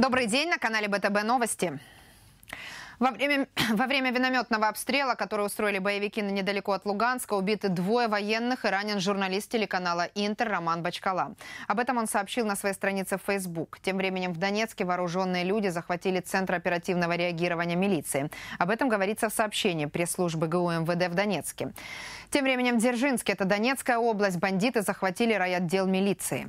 Добрый день на канале БТБ Новости. Во время, во время винометного обстрела, который устроили боевики недалеко от Луганска, убиты двое военных и ранен журналист телеканала «Интер» Роман Бачкала. Об этом он сообщил на своей странице в Facebook. Тем временем в Донецке вооруженные люди захватили Центр оперативного реагирования милиции. Об этом говорится в сообщении пресс-службы ГУ МВД в Донецке. Тем временем в Дзержинске, это Донецкая область, бандиты захватили райотдел милиции.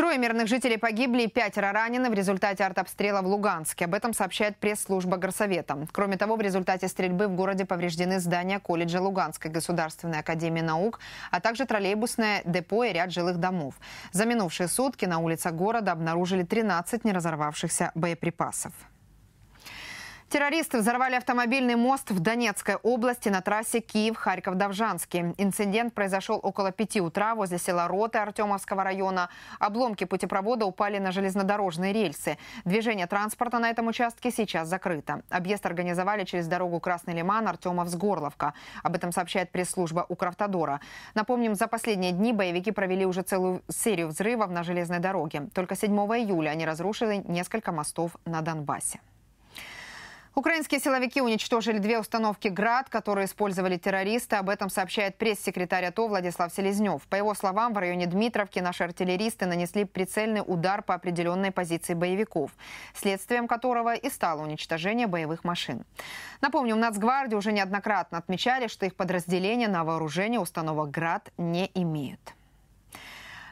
Трое мирных жителей погибли и пятеро ранены в результате артобстрела в Луганске. Об этом сообщает пресс-служба Горсовета. Кроме того, в результате стрельбы в городе повреждены здания колледжа Луганской государственной академии наук, а также троллейбусное депо и ряд жилых домов. За минувшие сутки на улицах города обнаружили 13 неразорвавшихся боеприпасов. Террористы взорвали автомобильный мост в Донецкой области на трассе Киев-Харьков-Довжанский. Инцидент произошел около пяти утра возле села Роты Артемовского района. Обломки путепровода упали на железнодорожные рельсы. Движение транспорта на этом участке сейчас закрыто. Объезд организовали через дорогу Красный Лиман Артемовск Горловка. Об этом сообщает пресс-служба Укравтодора. Напомним, за последние дни боевики провели уже целую серию взрывов на железной дороге. Только 7 июля они разрушили несколько мостов на Донбассе. Украинские силовики уничтожили две установки «Град», которые использовали террористы. Об этом сообщает пресс-секретарь АТО Владислав Селезнев. По его словам, в районе Дмитровки наши артиллеристы нанесли прицельный удар по определенной позиции боевиков, следствием которого и стало уничтожение боевых машин. Напомню, в Нацгвардии уже неоднократно отмечали, что их подразделения на вооружение установок «Град» не имеют.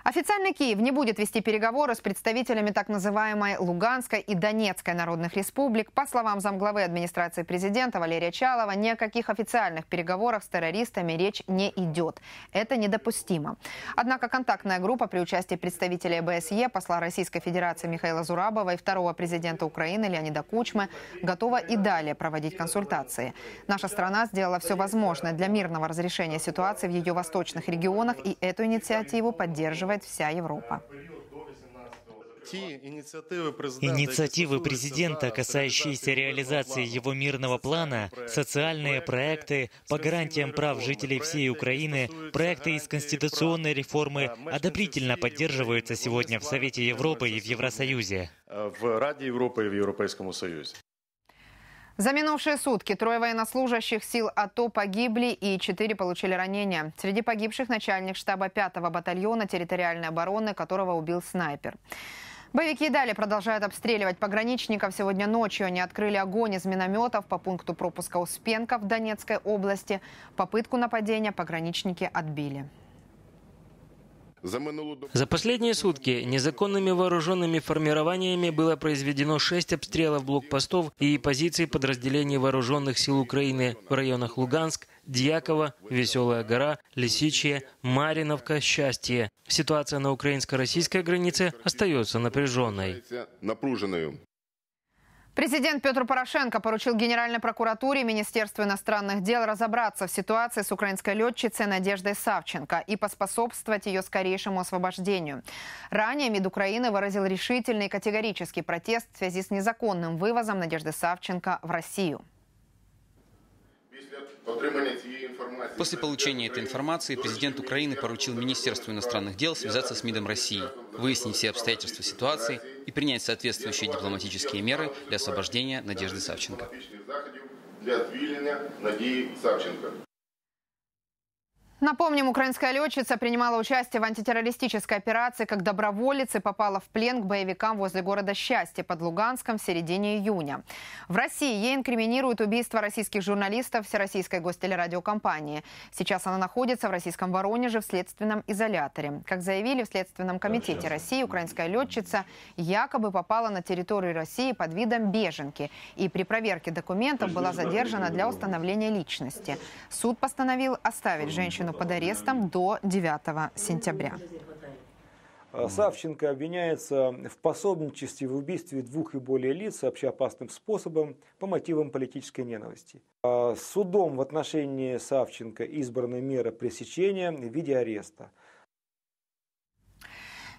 Официально Киев не будет вести переговоры с представителями так называемой Луганской и Донецкой народных республик. По словам замглавы администрации президента Валерия Чалова, ни о каких официальных переговорах с террористами речь не идет. Это недопустимо. Однако контактная группа при участии представителей БСЕ, посла Российской Федерации Михаила Зурабова и второго президента Украины Леонида Кучмы готова и далее проводить консультации. Наша страна сделала все возможное для мирного разрешения ситуации в ее восточных регионах, и эту инициативу поддерживает переживает вся Европа. Инициативы президента, касающиеся реализации его мирного плана, социальные проекты по гарантиям прав жителей всей Украины, проекты из конституционной реформы одобрительно поддерживаются сегодня в Совете Европы и в Евросоюзе. В Раде Европы и в Европейском Союзе. За минувшие сутки трое военнослужащих сил АТО погибли и четыре получили ранения. Среди погибших начальник штаба 5-го батальона территориальной обороны, которого убил снайпер. Боевики и далее продолжают обстреливать пограничников. Сегодня ночью они открыли огонь из минометов по пункту пропуска Успенка в Донецкой области. Попытку нападения пограничники отбили. За последние сутки незаконными вооруженными формированиями было произведено шесть обстрелов блокпостов и позиций подразделений вооруженных сил Украины в районах Луганск, Дьякова, Веселая гора, Лисичье, Мариновка, Счастье. Ситуация на украинско-российской границе остается напряженной. Президент Петр Порошенко поручил Генеральной прокуратуре и Министерству иностранных дел разобраться в ситуации с украинской летчицей Надеждой Савченко и поспособствовать ее скорейшему освобождению. Ранее МИД Украины выразил решительный и категорический протест в связи с незаконным вывозом Надежды Савченко в Россию. После получения этой информации президент Украины поручил Министерству иностранных дел связаться с МИДом России, выяснить все обстоятельства ситуации и принять соответствующие дипломатические меры для освобождения Надежды Савченко. Напомним, украинская летчица принимала участие в антитеррористической операции как доброволец и попала в плен к боевикам возле города Счастье под Луганском в середине июня. В России ей инкриминируют убийство российских журналистов Всероссийской гостелерадиокомпании. Сейчас она находится в российском Воронеже в следственном изоляторе. Как заявили в Следственном комитете России, украинская летчица якобы попала на территорию России под видом беженки и при проверке документов была задержана для установления личности. Суд постановил оставить женщину Мишустину под арестом до 9 сентября. Э, Савченко обвиняется в пособничестве в убийстве двух и более лиц общеопасным способом по мотивам политической ненависти. Э, Судом в отношении Савченко избрана мера пресечения в виде ареста –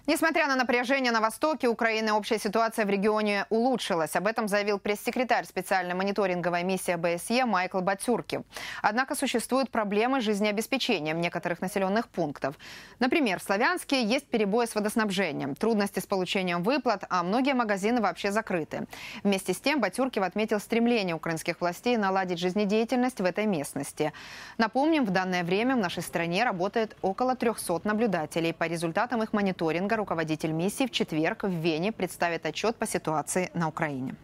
Несмотря на напряжение на востоке Украины, общая ситуация в регионе улучшилась. Об этом заявил пресс-секретарь специальной мониторинговой миссии БСЕ Майкл Батюрки. Однако существуют проблемы с жизнеобеспечением некоторых населенных пунктов. Например, в Славянске есть перебои с водоснабжением, трудности с получением выплат, а многие магазины вообще закрыты. Вместе с тем Батюркив отметил стремление украинских властей наладить жизнедеятельность в этой местности. Напомним, в данное время в нашей стране работает около 300 наблюдателей. По результатам их мониторинга Шпенга, руководитель миссии, в четверг в Вене представит отчет по ситуации на Украине.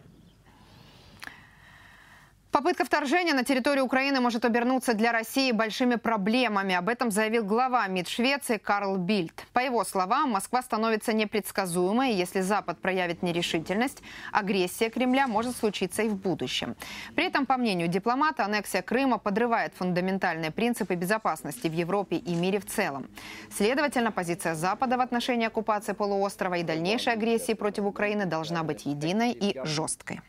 Попытка вторжения на территорию Украины может обернуться для России большими проблемами. Об этом заявил глава МИД Швеции Карл Бильд. По его словам, Москва становится непредсказуемой, если Запад проявит нерешительность, агрессия Кремля может случиться и в будущем. При этом, по мнению дипломата, аннексия Крыма подрывает фундаментальные принципы безопасности в Европе и мире в целом. Следовательно, позиция Запада в отношении оккупации полуострова и дальнейшей агрессии против Украины должна быть единой и жесткой.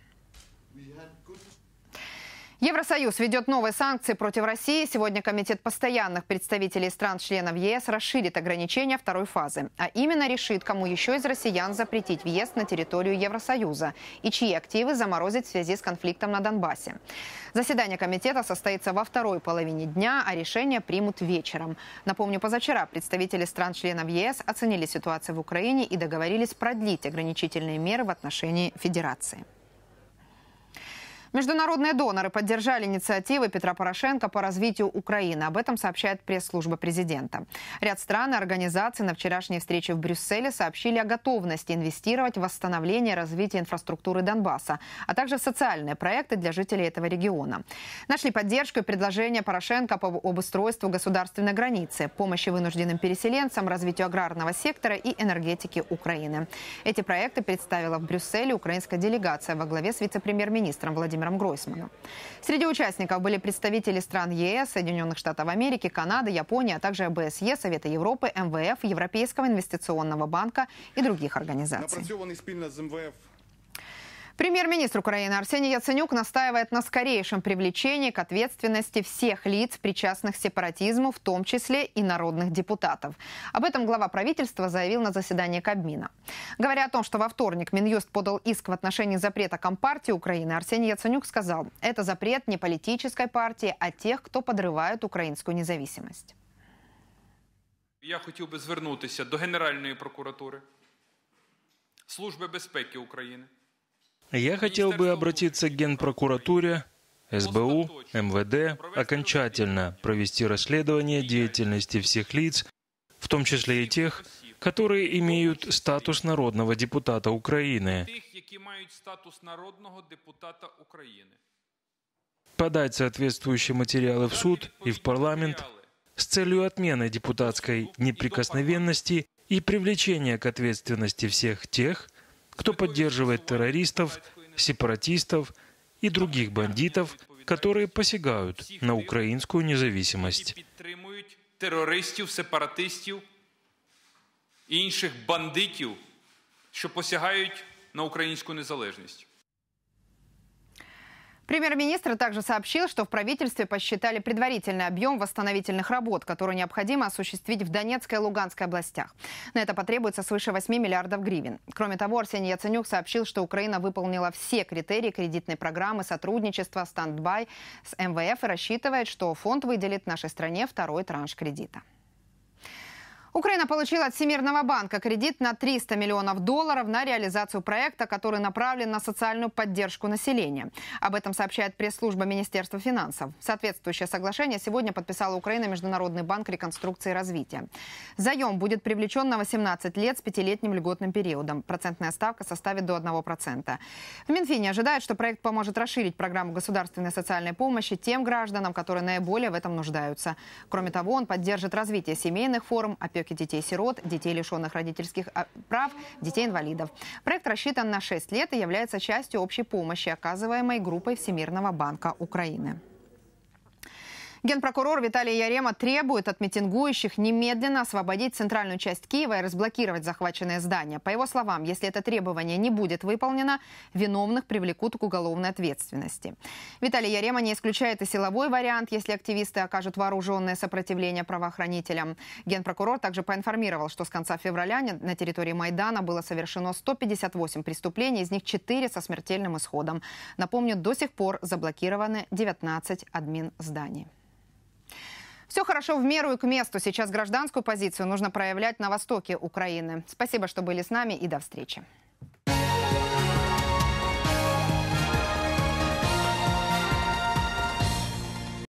Евросоюз ведет новые санкции против России. Сегодня Комитет постоянных представителей стран-членов ЕС расширит ограничения второй фазы. А именно решит, кому еще из россиян запретить въезд на территорию Евросоюза и чьи активы заморозить в связи с конфликтом на Донбассе. Заседание комитета состоится во второй половине дня, а решение примут вечером. Напомню, позавчера представители стран-членов ЕС оценили ситуацию в Украине и договорились продлить ограничительные меры в отношении Федерации. Международные доноры поддержали инициативы Петра Порошенко по развитию Украины. Об этом сообщает пресс-служба президента. Ряд стран и организаций на вчерашней встрече в Брюсселе сообщили о готовности инвестировать в восстановление и развитие инфраструктуры Донбасса, а также в социальные проекты для жителей этого региона. Нашли поддержку и предложение Порошенко по обустройству государственной границы, помощи вынужденным переселенцам, развитию аграрного сектора и энергетики Украины. Эти проекты представила в Брюсселе украинская делегация во главе с вице-премьер-министром Владимиром Владимиром Гройсманом. Среди участников были представители стран ЕС, Соединенных Штатов Америки, Канады, Японии, а также ОБСЕ, Совета Европы, МВФ, Европейского инвестиционного банка и других организаций. Премьер-министр Украины Арсений Яценюк настаивает на скорейшем привлечении к ответственности всех лиц, причастных к сепаратизму, в том числе и народных депутатов. Об этом глава правительства заявил на заседании Кабмина. Говоря о том, что во вторник Минюст подал иск в отношении запрета Компартии Украины, Арсений Яценюк сказал, это запрет не политической партии, а тех, кто подрывает украинскую независимость. Я хотів би звернутися до генеральной прокуратуры, службы безопасности Украины. Я хотел бы обратиться к Генпрокуратуре, СБУ, МВД окончательно провести расследование деятельности всех лиц, в том числе и тех, которые имеют статус народного депутата Украины. Подать соответствующие материалы в суд и в парламент с целью отмены депутатской неприкосновенности и привлечения к ответственности всех тех, кто поддерживает террористов, сепаратистов и других бандитов, которые посягают на украинскую независимость. на українську незалежність. Премьер-министр также сообщил, что в правительстве посчитали предварительный объем восстановительных работ, которые необходимо осуществить в Донецкой и Луганской областях. На это потребуется свыше 8 миллиардов гривен. Кроме того, Арсений Яценюк сообщил, что Украина выполнила все критерии кредитной программы сотрудничества «Стандбай» с МВФ и рассчитывает, что фонд выделит нашей стране второй транш кредита. Украина получила от Всемирного банка кредит на 300 миллионов долларов на реализацию проекта, который направлен на социальную поддержку населения. Об этом сообщает пресс-служба Министерства финансов. Соответствующее соглашение сегодня подписала Украина Международный банк реконструкции и развития. Заем будет привлечен на 18 лет с пятилетним льготным периодом. Процентная ставка составит до 1%. В Минфине ожидают, что проект поможет расширить программу государственной социальной помощи тем гражданам, которые наиболее в этом нуждаются. Кроме того, он поддержит развитие семейных форм, опеки поддержки детей-сирот, детей, лишенных родительских а, прав, детей-инвалидов. Проект рассчитан на 6 лет и является частью общей помощи, оказываемой группой Всемирного банка Украины. Генпрокурор Виталий Ярема требует от митингующих немедленно освободить центральную часть Киева и разблокировать захваченное здание. По его словам, если это требование не будет выполнено, виновных привлекут к уголовной ответственности. Виталий Ярема не исключает и силовой вариант, если активисты окажут вооруженное сопротивление правоохранителям. Генпрокурор также поинформировал, что с конца февраля на территории Майдана было совершено 158 преступлений, из них 4 со смертельным исходом. Напомню, до сих пор заблокированы 19 админ зданий. Все хорошо в меру и к месту. Сейчас гражданскую позицию нужно проявлять на востоке Украины. Спасибо, что были с нами и до встречи.